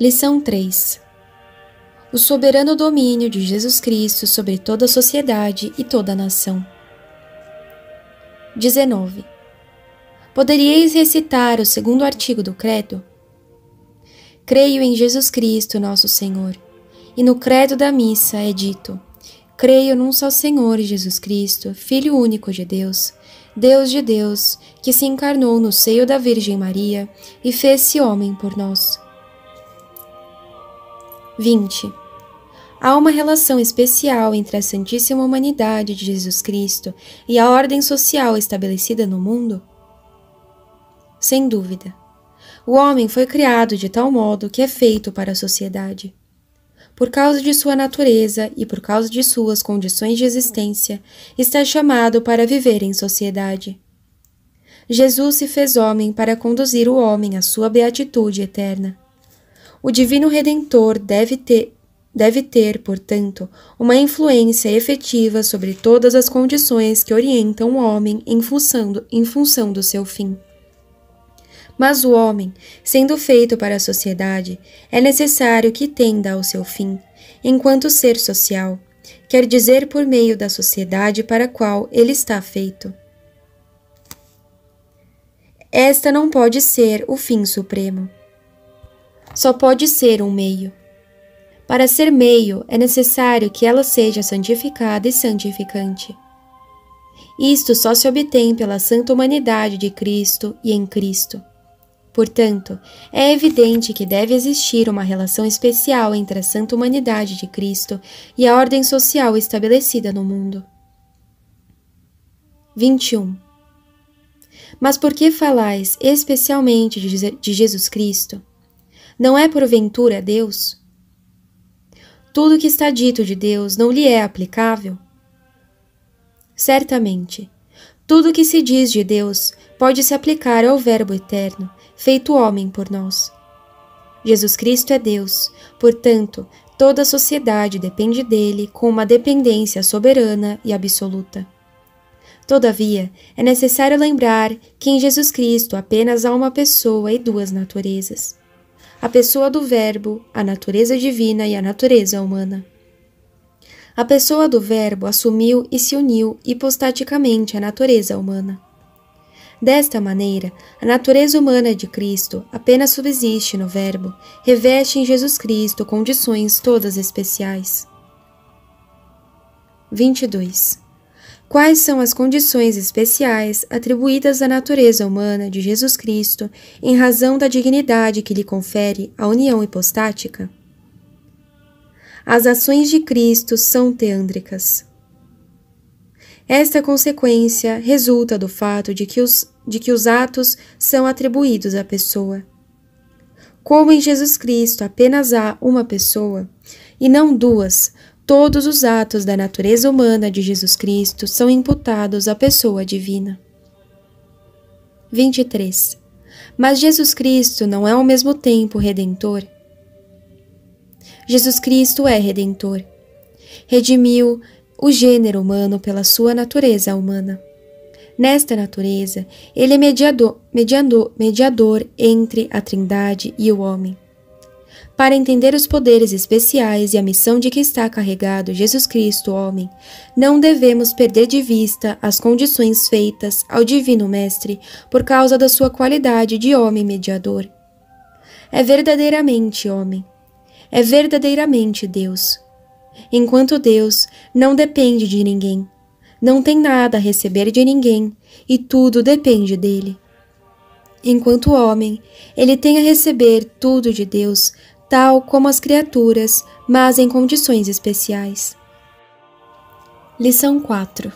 Lição 3 O soberano domínio de Jesus Cristo sobre toda a sociedade e toda a nação. 19. Poderíeis recitar o segundo artigo do Credo? Creio em Jesus Cristo, nosso Senhor. E no Credo da Missa é dito: Creio num só Senhor Jesus Cristo, Filho único de Deus, Deus de Deus, que se encarnou no seio da Virgem Maria e fez-se homem por nós 20. Há uma relação especial entre a Santíssima Humanidade de Jesus Cristo e a ordem social estabelecida no mundo? Sem dúvida. O homem foi criado de tal modo que é feito para a sociedade. Por causa de sua natureza e por causa de suas condições de existência, está chamado para viver em sociedade. Jesus se fez homem para conduzir o homem à sua beatitude eterna. O Divino Redentor deve ter, deve ter, portanto, uma influência efetiva sobre todas as condições que orientam o homem em função do, em função do seu fim. Mas o homem, sendo feito para a sociedade, é necessário que tenda ao seu fim, enquanto ser social, quer dizer por meio da sociedade para a qual ele está feito. Esta não pode ser o fim supremo só pode ser um meio. Para ser meio, é necessário que ela seja santificada e santificante. Isto só se obtém pela santa humanidade de Cristo e em Cristo. Portanto, é evidente que deve existir uma relação especial entre a santa humanidade de Cristo e a ordem social estabelecida no mundo. 21. Mas por que falais especialmente de Jesus Cristo? Não é porventura Deus? Tudo que está dito de Deus não lhe é aplicável? Certamente, tudo que se diz de Deus pode se aplicar ao Verbo eterno, feito homem por nós. Jesus Cristo é Deus, portanto, toda a sociedade depende dele com uma dependência soberana e absoluta. Todavia, é necessário lembrar que em Jesus Cristo apenas há uma pessoa e duas naturezas a pessoa do Verbo, a natureza divina e a natureza humana. A pessoa do Verbo assumiu e se uniu hipostaticamente à natureza humana. Desta maneira, a natureza humana de Cristo apenas subsiste no Verbo, reveste em Jesus Cristo condições todas especiais. 22 quais são as condições especiais atribuídas à natureza humana de Jesus Cristo em razão da dignidade que lhe confere a união hipostática? As ações de Cristo são teândricas. Esta consequência resulta do fato de que, os, de que os atos são atribuídos à pessoa. Como em Jesus Cristo apenas há uma pessoa, e não duas, Todos os atos da natureza humana de Jesus Cristo são imputados à pessoa divina. 23. Mas Jesus Cristo não é ao mesmo tempo redentor. Jesus Cristo é redentor. Redimiu o gênero humano pela sua natureza humana. Nesta natureza, ele é mediador, mediador, mediador entre a Trindade e o homem para entender os poderes especiais e a missão de que está carregado Jesus Cristo, homem, não devemos perder de vista as condições feitas ao Divino Mestre por causa da sua qualidade de homem mediador. É verdadeiramente homem. É verdadeiramente Deus. Enquanto Deus não depende de ninguém, não tem nada a receber de ninguém e tudo depende dele. Enquanto homem, ele tem a receber tudo de Deus, tal como as criaturas, mas em condições especiais. Lição 4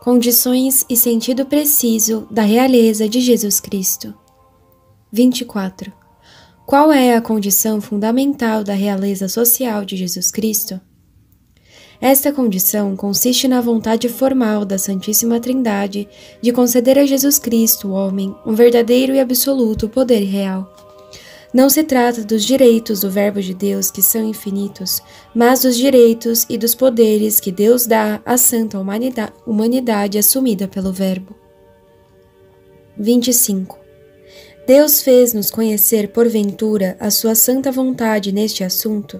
Condições e sentido preciso da realeza de Jesus Cristo. 24. Qual é a condição fundamental da realeza social de Jesus Cristo? Esta condição consiste na vontade formal da Santíssima Trindade de conceder a Jesus Cristo, homem, um verdadeiro e absoluto poder real. Não se trata dos direitos do Verbo de Deus, que são infinitos, mas dos direitos e dos poderes que Deus dá à santa humanidade, humanidade assumida pelo Verbo. 25. Deus fez-nos conhecer, porventura, a sua santa vontade neste assunto?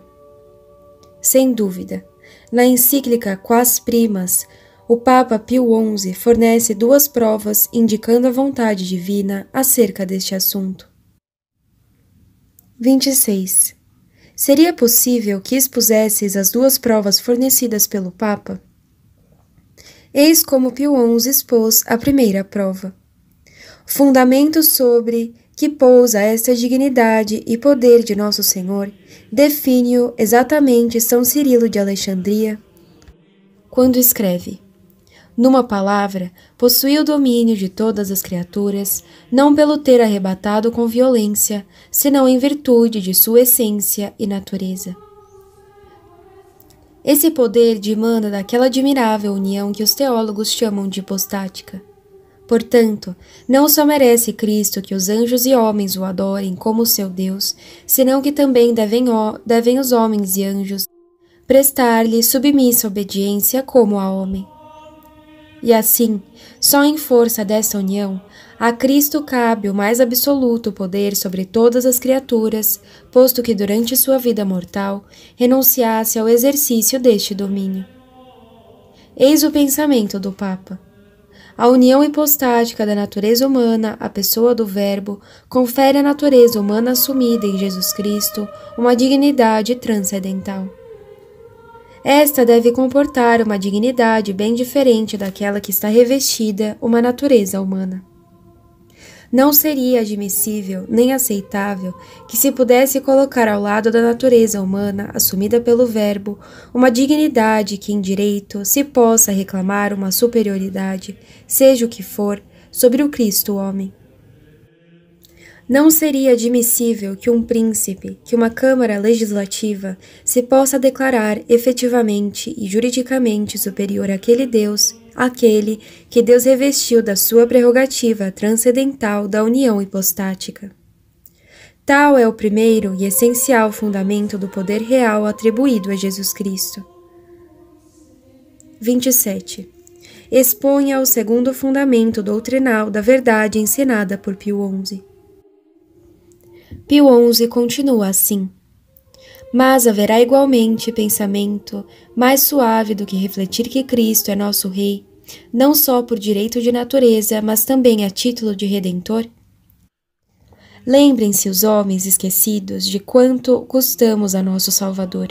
Sem dúvida, na encíclica Quas Primas, o Papa Pio XI fornece duas provas indicando a vontade divina acerca deste assunto. 26. Seria possível que expusesses as duas provas fornecidas pelo Papa? Eis como Pio XI expôs a primeira prova. Fundamento sobre que pousa esta dignidade e poder de Nosso Senhor, define-o exatamente São Cirilo de Alexandria, quando escreve: numa palavra, possuía o domínio de todas as criaturas, não pelo ter arrebatado com violência, senão em virtude de sua essência e natureza. Esse poder demanda daquela admirável união que os teólogos chamam de hipostática. Portanto, não só merece Cristo que os anjos e homens o adorem como seu Deus, senão que também devem, devem os homens e anjos prestar-lhe submissa obediência como a homem. E assim, só em força dessa união, a Cristo cabe o mais absoluto poder sobre todas as criaturas, posto que durante sua vida mortal renunciasse ao exercício deste domínio. Eis o pensamento do Papa. A união hipostática da natureza humana à pessoa do Verbo confere à natureza humana assumida em Jesus Cristo uma dignidade transcendental. Esta deve comportar uma dignidade bem diferente daquela que está revestida uma natureza humana. Não seria admissível nem aceitável que se pudesse colocar ao lado da natureza humana assumida pelo Verbo uma dignidade que em direito se possa reclamar uma superioridade, seja o que for, sobre o Cristo homem. Não seria admissível que um príncipe, que uma Câmara Legislativa, se possa declarar efetivamente e juridicamente superior àquele Deus, aquele que Deus revestiu da sua prerrogativa transcendental da união hipostática. Tal é o primeiro e essencial fundamento do poder real atribuído a Jesus Cristo. 27. Exponha o segundo fundamento doutrinal da verdade ensinada por Pio XI. Pio XI continua assim. Mas haverá igualmente pensamento mais suave do que refletir que Cristo é nosso Rei, não só por direito de natureza, mas também a título de Redentor? Lembrem-se os homens esquecidos de quanto custamos a nosso Salvador.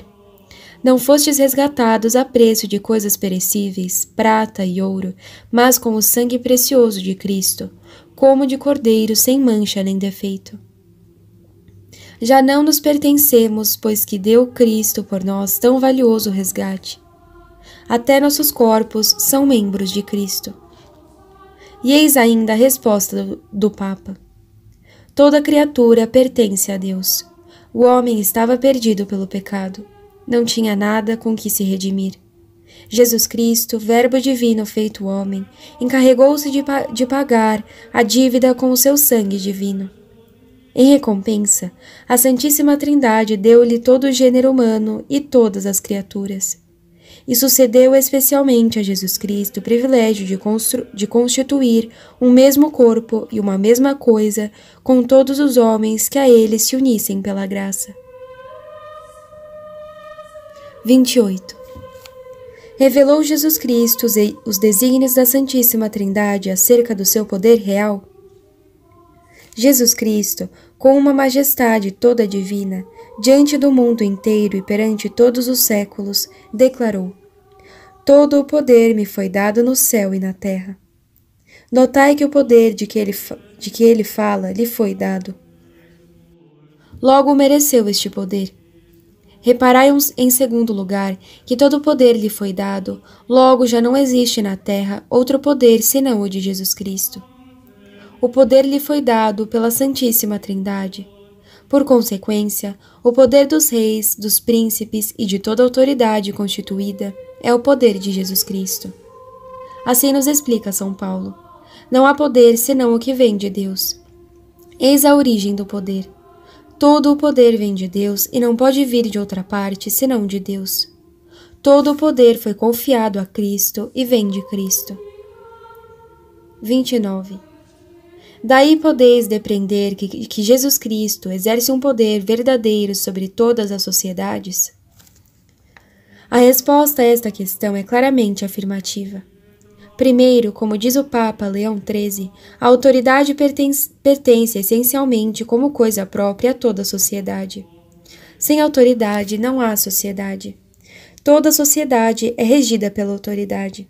Não fostes resgatados a preço de coisas perecíveis, prata e ouro, mas com o sangue precioso de Cristo, como de cordeiro sem mancha nem defeito já não nos pertencemos, pois que deu Cristo por nós tão valioso resgate. Até nossos corpos são membros de Cristo. E eis ainda a resposta do, do Papa: Toda criatura pertence a Deus. O homem estava perdido pelo pecado, não tinha nada com que se redimir. Jesus Cristo, Verbo divino feito homem, encarregou-se de, de pagar a dívida com o seu sangue divino. Em recompensa, a Santíssima Trindade deu-lhe todo o gênero humano e todas as criaturas. E sucedeu especialmente a Jesus Cristo o privilégio de, de constituir um mesmo corpo e uma mesma coisa com todos os homens que a ele se unissem pela graça. 28. Revelou Jesus Cristo os desígnios da Santíssima Trindade acerca do seu poder real? Jesus Cristo com uma majestade toda divina, diante do mundo inteiro e perante todos os séculos, declarou: Todo o poder me foi dado no céu e na terra. Notai que o poder de que ele, de que ele fala lhe foi dado. Logo mereceu este poder. Reparai em segundo lugar que todo o poder lhe foi dado, logo já não existe na terra outro poder senão o de Jesus Cristo o poder lhe foi dado pela Santíssima Trindade. Por consequência, o poder dos reis, dos príncipes e de toda autoridade constituída é o poder de Jesus Cristo. Assim nos explica São Paulo. Não há poder senão o que vem de Deus. Eis a origem do poder. Todo o poder vem de Deus e não pode vir de outra parte senão de Deus. Todo o poder foi confiado a Cristo e vem de Cristo. 29. Daí podeis depreender que, que Jesus Cristo exerce um poder verdadeiro sobre todas as sociedades? A resposta a esta questão é claramente afirmativa. Primeiro, como diz o Papa Leão XIII, a autoridade pertence, pertence essencialmente como coisa própria a toda a sociedade. Sem autoridade não há sociedade. Toda sociedade é regida pela autoridade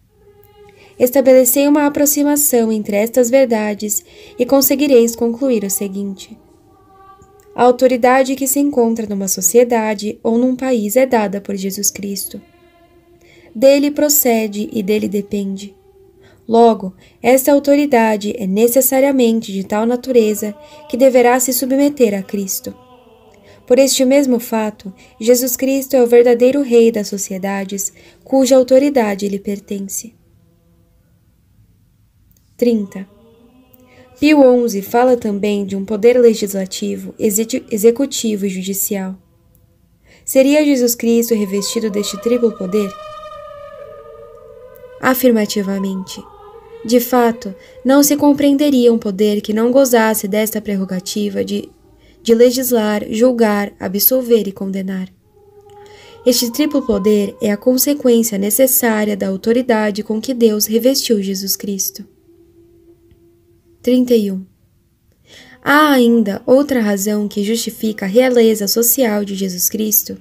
estabelecei uma aproximação entre estas verdades e conseguireis concluir o seguinte. A autoridade que se encontra numa sociedade ou num país é dada por Jesus Cristo. Dele procede e dele depende. Logo, esta autoridade é necessariamente de tal natureza que deverá se submeter a Cristo. Por este mesmo fato, Jesus Cristo é o verdadeiro Rei das sociedades, cuja autoridade lhe pertence. 30. Pio XI fala também de um poder legislativo, executivo e judicial. Seria Jesus Cristo revestido deste triplo poder? Afirmativamente. De fato, não se compreenderia um poder que não gozasse desta prerrogativa de, de legislar, julgar, absolver e condenar. Este triplo poder é a consequência necessária da autoridade com que Deus revestiu Jesus Cristo. 31. Há ainda outra razão que justifica a realeza social de Jesus Cristo.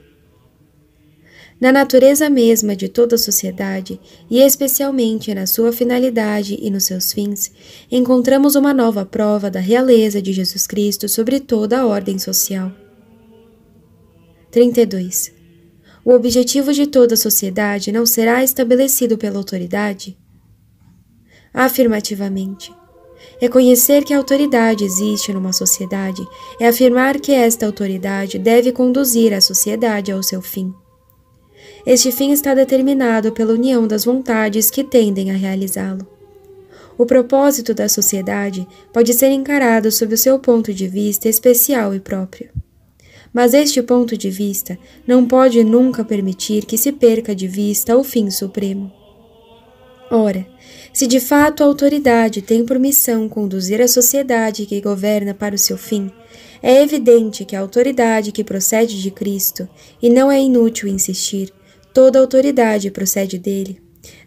Na natureza mesma de toda a sociedade, e especialmente na sua finalidade e nos seus fins, encontramos uma nova prova da realeza de Jesus Cristo sobre toda a ordem social. 32. O objetivo de toda a sociedade não será estabelecido pela autoridade? Afirmativamente. Reconhecer que a autoridade existe numa sociedade é afirmar que esta autoridade deve conduzir a sociedade ao seu fim. Este fim está determinado pela união das vontades que tendem a realizá-lo. O propósito da sociedade pode ser encarado sob o seu ponto de vista especial e próprio. Mas este ponto de vista não pode nunca permitir que se perca de vista o fim supremo. Ora, se de fato a autoridade tem por missão conduzir a sociedade que governa para o seu fim, é evidente que a autoridade que procede de Cristo, e não é inútil insistir, toda autoridade procede dele,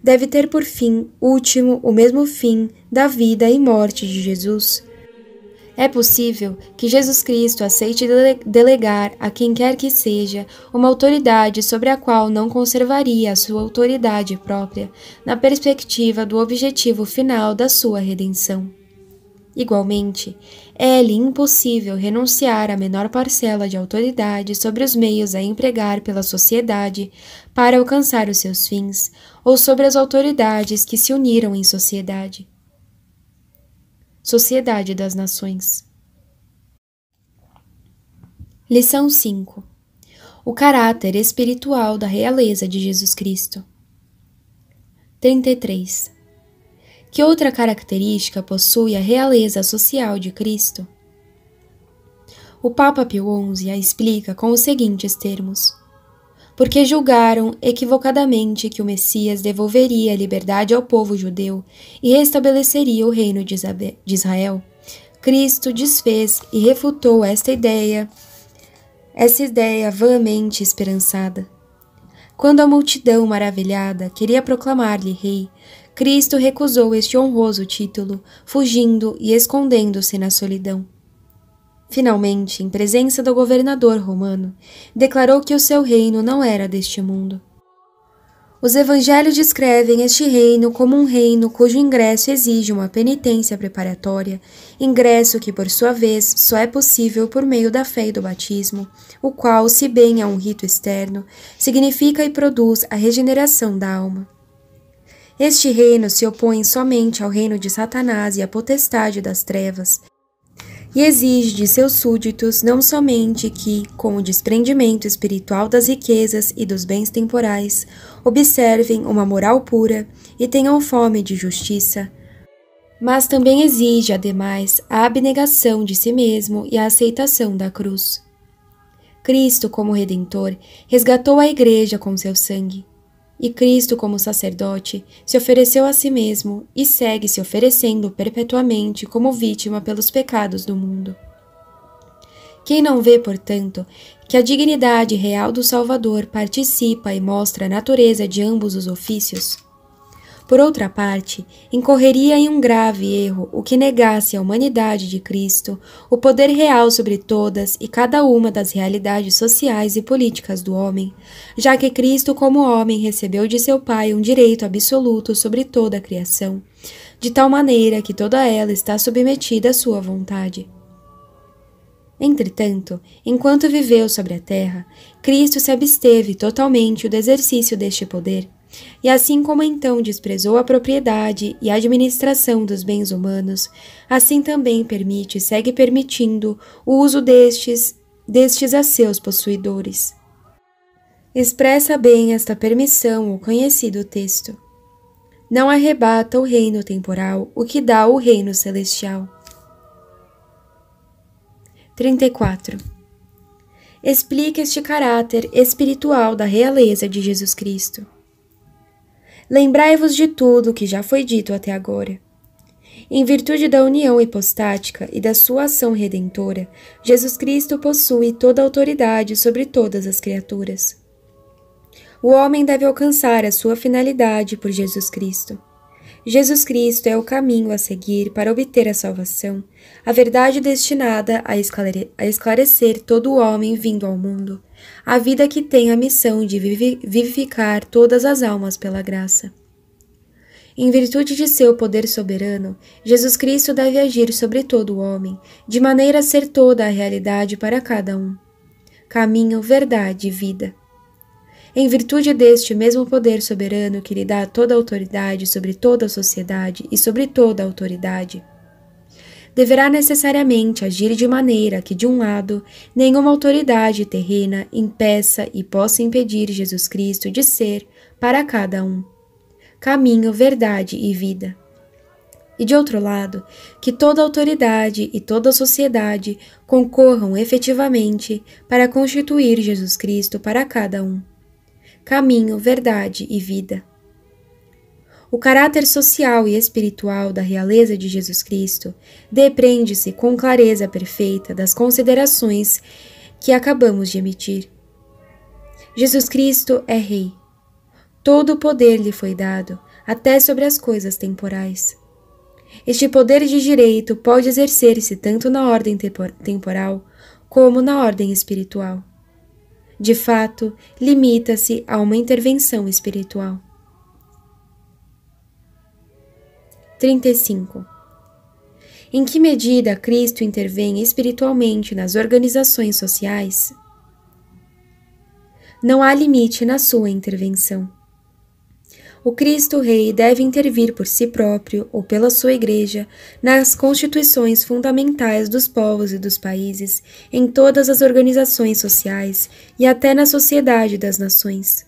deve ter por fim último o mesmo fim da vida e morte de Jesus é possível que Jesus Cristo aceite delegar a quem quer que seja uma autoridade sobre a qual não conservaria a sua autoridade própria, na perspectiva do objetivo final da sua redenção. Igualmente, é-lhe impossível renunciar à menor parcela de autoridade sobre os meios a empregar pela sociedade para alcançar os seus fins, ou sobre as autoridades que se uniram em sociedade. Sociedade das Nações. Lição 5 O caráter espiritual da realeza de Jesus Cristo. 33. Que outra característica possui a realeza social de Cristo? O Papa Pio XI a explica com os seguintes termos: porque julgaram equivocadamente que o Messias devolveria a liberdade ao povo judeu e restabeleceria o reino de Israel. Cristo desfez e refutou esta ideia, essa ideia vãmente esperançada. Quando a multidão maravilhada queria proclamar-lhe rei, Cristo recusou este honroso título, fugindo e escondendo-se na solidão. Finalmente, em presença do governador romano, declarou que o seu reino não era deste mundo. Os evangelhos descrevem este reino como um reino cujo ingresso exige uma penitência preparatória, ingresso que, por sua vez, só é possível por meio da fé e do batismo, o qual, se bem é um rito externo, significa e produz a regeneração da alma. Este reino se opõe somente ao reino de Satanás e à potestade das trevas, e exige de seus súditos não somente que, com o desprendimento espiritual das riquezas e dos bens temporais, observem uma moral pura e tenham fome de justiça, mas também exige, ademais, a abnegação de si mesmo e a aceitação da cruz. Cristo, como Redentor, resgatou a Igreja com seu sangue. E Cristo, como sacerdote, se ofereceu a si mesmo e segue se oferecendo perpetuamente como vítima pelos pecados do mundo. Quem não vê, portanto, que a dignidade real do Salvador participa e mostra a natureza de ambos os ofícios, por outra parte, incorreria em um grave erro o que negasse à humanidade de Cristo o poder real sobre todas e cada uma das realidades sociais e políticas do homem, já que Cristo, como homem, recebeu de seu Pai um direito absoluto sobre toda a criação, de tal maneira que toda ela está submetida à sua vontade. Entretanto, enquanto viveu sobre a terra, Cristo se absteve totalmente do exercício deste poder e assim como então desprezou a propriedade e a administração dos bens humanos, assim também permite e segue permitindo o uso destes, destes a seus possuidores. Expressa bem esta permissão o conhecido texto. Não arrebata o reino temporal o que dá o reino celestial. 34. Explica este caráter espiritual da realeza de Jesus Cristo. Lembrai-vos de tudo o que já foi dito até agora. Em virtude da união hipostática e da sua ação redentora, Jesus Cristo possui toda a autoridade sobre todas as criaturas. O homem deve alcançar a sua finalidade por Jesus Cristo. Jesus Cristo é o caminho a seguir para obter a salvação, a verdade destinada a, esclare a esclarecer todo o homem vindo ao mundo, a vida que tem a missão de vivi vivificar todas as almas pela graça. Em virtude de seu poder soberano, Jesus Cristo deve agir sobre todo o homem, de maneira a ser toda a realidade para cada um. Caminho, verdade e vida. Em virtude deste mesmo poder soberano que lhe dá toda a autoridade sobre toda a sociedade e sobre toda a autoridade, deverá necessariamente agir de maneira que, de um lado, nenhuma autoridade terrena impeça e possa impedir Jesus Cristo de ser, para cada um, caminho, verdade e vida. E de outro lado, que toda autoridade e toda sociedade concorram efetivamente para constituir Jesus Cristo para cada um caminho, verdade e vida. O caráter social e espiritual da realeza de Jesus Cristo depreende-se com clareza perfeita das considerações que acabamos de emitir. Jesus Cristo é Rei. Todo o poder lhe foi dado, até sobre as coisas temporais. Este poder de direito pode exercer-se tanto na ordem temporal como na ordem espiritual de fato, limita-se a uma intervenção espiritual. 35. Em que medida Cristo intervém espiritualmente nas organizações sociais? Não há limite na sua intervenção o Cristo Rei deve intervir por si próprio ou pela sua Igreja nas constituições fundamentais dos povos e dos países, em todas as organizações sociais e até na sociedade das nações.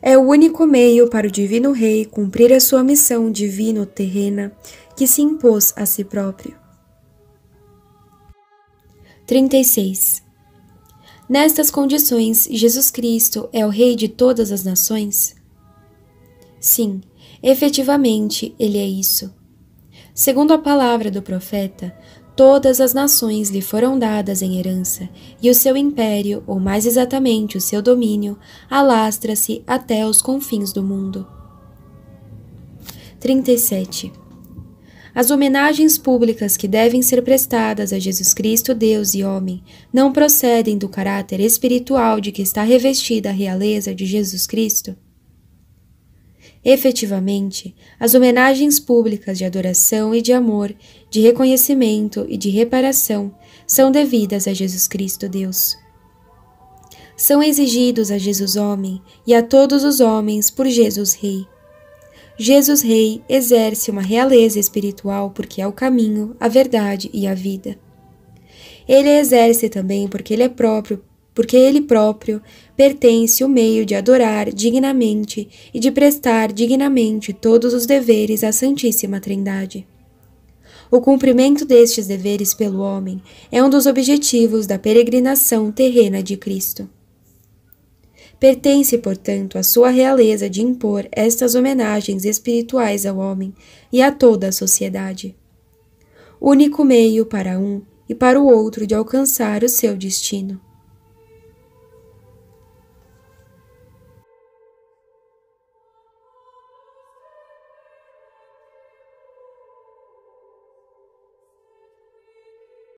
É o único meio para o Divino Rei cumprir a sua missão divino-terrena que se impôs a si próprio. 36. Nestas condições, Jesus Cristo é o Rei de todas as nações? Sim, efetivamente ele é isso. Segundo a palavra do profeta, todas as nações lhe foram dadas em herança, e o seu império, ou mais exatamente o seu domínio, alastra-se até os confins do mundo. 37. As homenagens públicas que devem ser prestadas a Jesus Cristo, Deus e homem, não procedem do caráter espiritual de que está revestida a realeza de Jesus Cristo? Efetivamente, as homenagens públicas de adoração e de amor, de reconhecimento e de reparação são devidas a Jesus Cristo Deus. São exigidos a Jesus homem e a todos os homens por Jesus Rei. Jesus Rei exerce uma realeza espiritual porque é o caminho, a verdade e a vida. Ele exerce também porque ele é próprio porque ele próprio pertence o meio de adorar dignamente e de prestar dignamente todos os deveres à Santíssima Trindade. O cumprimento destes deveres pelo homem é um dos objetivos da peregrinação terrena de Cristo. Pertence, portanto, à sua realeza de impor estas homenagens espirituais ao homem e a toda a sociedade. Único meio para um e para o outro de alcançar o seu destino.